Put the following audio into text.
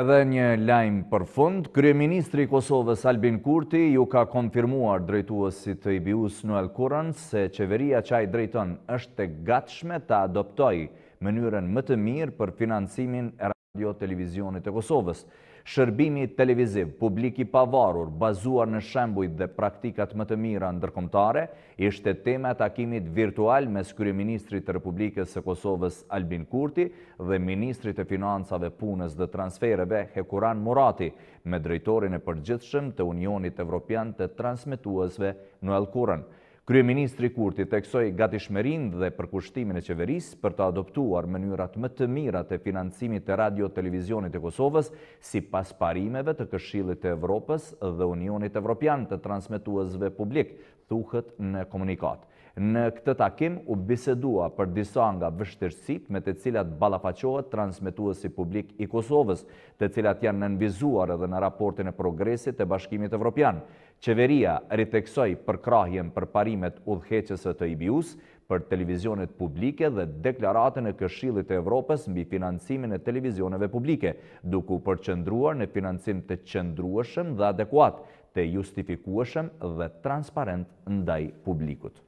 Edhe një lajmë për fund, Kryeministri Kosovës Albin Kurti ju ka konfirmuar drejtuosit të ibu në Noel se qeveria qaj drejton është të gatshme të adoptoj mënyrën më të mirë për financimin e Radio Televizionit e Kosovës. Shërbimi televiziv, publiki pavarur, bazuar në shembujt dhe praktikat më të mira ndërkomtare, ishte tema takimit virtual mes Kryeministrit Ministrit të Republikës së Kosovës Albin Kurti dhe Ministrit të Financave, Punës dhe Transfereve Hekuran Murati me drejtorin e përgjithshëm të Unionit Evropian të Transmetuesve Noel Kurën. Kryeministri Kurti teksoj shmerin dhe përkushtimin e qeveris për të adoptuar mënyrat më të mira të financimit të radio-televizionit e Kosovës si pas parimeve të këshillit e Evropës dhe Unionit Evropian të transmituazve publik, thuhet në komunikat. Në këtë takim u bisedua për disa nga vështërësit me të cilat balafachohet transmituazi publik i Kosovës, të cilat janë nënvizuar edhe në raportin e progresit të bashkimit Evropian. Qeveria rriteksoj për krahjen për parimit deklarimet udhëheqësve të IBU-s për televizionet publike dhe deklaratën e Këshillit të Evropës mbi financimin e televizioneve publike, duke u përqendruar në financim të qëndrueshëm dhe adekuat, të justifikueshëm dhe transparent ndaj publikut.